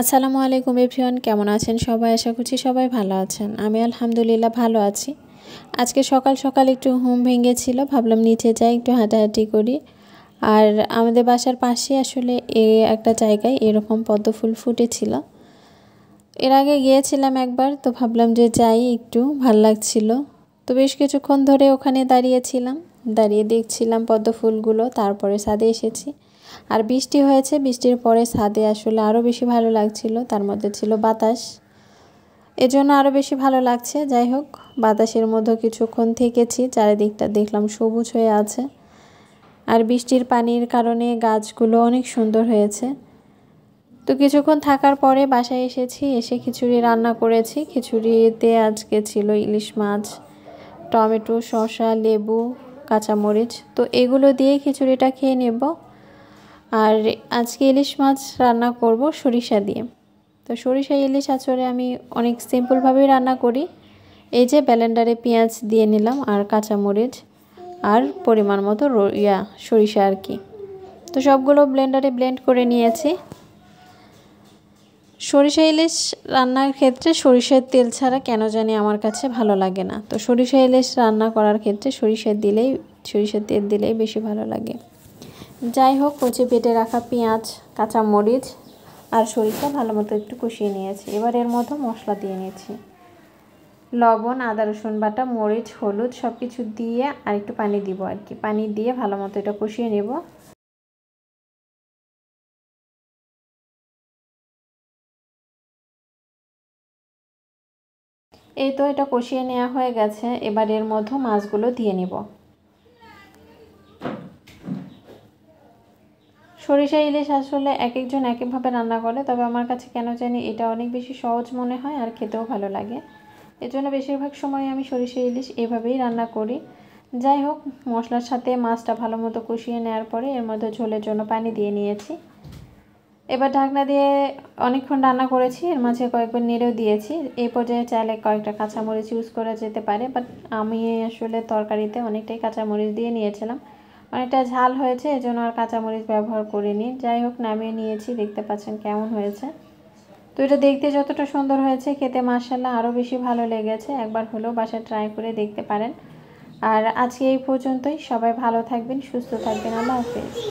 আসসালামু আলাইকুম এভরিওয়ান কেমন আছেন সবাই আশা করছি সবাই ভালো আছেন আমি আলহামদুলিল্লাহ ভালো আছি আজকে সকাল সকাল একটু হোম ভেঙেছিল ভাবলাম নিচে যাই একটু হাঁটাহাঁটি করি আর আমাদের বাসার পাশে আসলে এ একটা জায়গায় এরকম পদ্ম ফুল ফুটেছিল এর আগে গিয়েছিলাম একবার তো ভাবলাম যে যাই একটু ভাল লাগছিল তো বেশ কিছুক্ষণ ধরে ওখানে দাঁড়িয়েছিলাম দাঁড়িয়ে দেখছিলাম পদ্ম ফুলগুলো তারপরে সাদে এসেছি আর বৃষ্টি হয়েছে বৃষ্টির পরে ছাদে আসলে আরও বেশি ভালো লাগছিল তার মধ্যে ছিল বাতাস এজন্য আরও বেশি ভালো লাগছে যাই হোক বাতাসের মধ্যে কিছুক্ষণ থেকেছি চারিদিকটা দেখলাম সবুজ হয়ে আছে আর বৃষ্টির পানির কারণে গাছগুলো অনেক সুন্দর হয়েছে তো কিছুক্ষণ থাকার পরে বাসায় এসেছি এসে খিচুড়ি রান্না করেছি খিচুড়িতে আজকে ছিল ইলিশ মাছ টমেটো শসা লেবু কাঁচামরিচ তো এগুলো দিয়ে খিচুড়িটা খেয়ে নেব আর আজকে ইলিশ মাছ রান্না করব সরিষা দিয়ে তো সরিষা ইলিশ আচরে আমি অনেক সিম্পলভাবেই রান্না করি এই যে ব্যালেন্ডারে পেঁয়াজ দিয়ে নিলাম আর কাঁচামরিচ আর পরিমাণ মতো ইয়া সরিষা আর কি তো সবগুলো ব্লেন্ডারে ব্লেন্ড করে নিয়েছি সরিষা ইলিশ রান্নার ক্ষেত্রে সরিষার তেল ছাড়া কেন জানি আমার কাছে ভালো লাগে না তো সরিষা ইলিশ রান্না করার ক্ষেত্রে সরিষা দিলেই সরিষার তেল দিলেই বেশি ভালো লাগে যাই হোক কচি পেটে রাখা পেঁয়াজ কাঁচামরিচ আর শরীরটা ভালো মতো একটু কষিয়ে নিয়েছি এবার এর মতো মশলা দিয়ে নিয়েছি লবণ আদা রসুন বাটা মরিচ হলুদ সব কিছু দিয়ে আর একটু পানি দিব আর কি পানি দিয়ে ভালো মতো এটা কষিয়ে নেব এই তো এটা কষিয়ে নেওয়া হয়ে গেছে এবার এর মধ্যে মাছগুলো দিয়ে নেব সরিষা ইলিশ আসলে এক একজন এক একভাবে রান্না করে তবে আমার কাছে কেন জানি এটা অনেক বেশি সহজ মনে হয় আর খেতেও ভালো লাগে এজন্য বেশিরভাগ সময় আমি সরিষা ইলিশ এভাবেই রান্না করি যাই হোক মশলার সাথে মাছটা ভালো মতো কষিয়ে নেওয়ার পরে এর মধ্যে ঝোলের জন্য পানি দিয়ে নিয়েছি এবার ঢাকনা দিয়ে অনেকক্ষণ রান্না করেছি এর মাঝে কয়েকবার নেড়েও দিয়েছি এই পর্যায়ে চাইলে কয়েকটা কাঁচামরিচ ইউজ করা যেতে পারে বাট আমি আসলে তরকারিতে অনেকটাই কাঁচামরিচ দিয়ে নিয়েছিলাম অনেকটা ঝাল হয়েছে এজন্য আর কাঁচামরিচ ব্যবহার করিনি যাই হোক নামিয়ে নিয়েছি দেখতে পাচ্ছেন কেমন হয়েছে তো এটা দেখতে যতটা সুন্দর হয়েছে খেতে মাসাল্লাহ আরও বেশি ভালো লেগেছে একবার হলেও বাসা ট্রাই করে দেখতে পারেন আর আজকে এই পর্যন্তই সবাই ভালো থাকবেন সুস্থ থাকবেন আল্লাহ হাফেজ